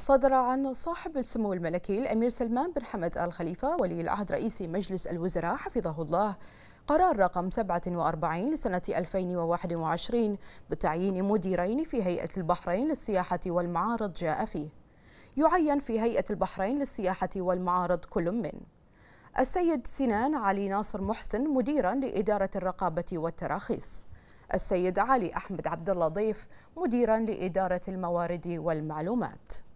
صدر عن صاحب السمو الملكي الأمير سلمان بن حمد آل خليفة ولي العهد رئيس مجلس الوزراء حفظه الله قرار رقم 47 لسنة 2021 بتعيين مديرين في هيئة البحرين للسياحة والمعارض جاء فيه يعين في هيئة البحرين للسياحة والمعارض كل من السيد سنان علي ناصر محسن مديرا لإدارة الرقابة والتراخيص السيد علي أحمد عبد الله ضيف مديرا لإدارة الموارد والمعلومات